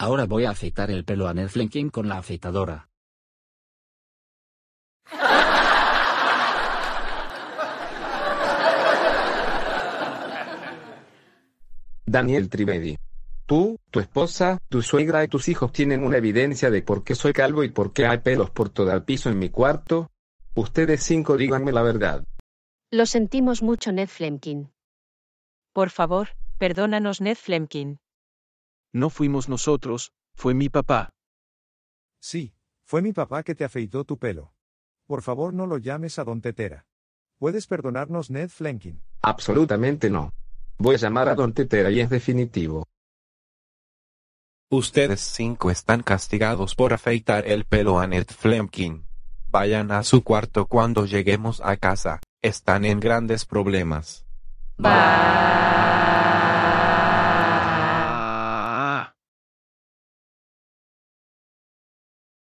Ahora voy a afeitar el pelo a Ned Flemkin con la afeitadora. Daniel Trivedi. Tú, tu esposa, tu suegra y tus hijos tienen una evidencia de por qué soy calvo y por qué hay pelos por todo el piso en mi cuarto. Ustedes cinco díganme la verdad. Lo sentimos mucho, Ned Flemkin. Por favor, perdónanos, Ned Flemkin. No fuimos nosotros, fue mi papá. Sí, fue mi papá que te afeitó tu pelo. Por favor no lo llames a Don Tetera. ¿Puedes perdonarnos, Ned Flemkin Absolutamente no. Voy a llamar a Don Tetera y es definitivo. Ustedes cinco están castigados por afeitar el pelo a Ned Flemkin. Vayan a su cuarto cuando lleguemos a casa. Están en grandes problemas.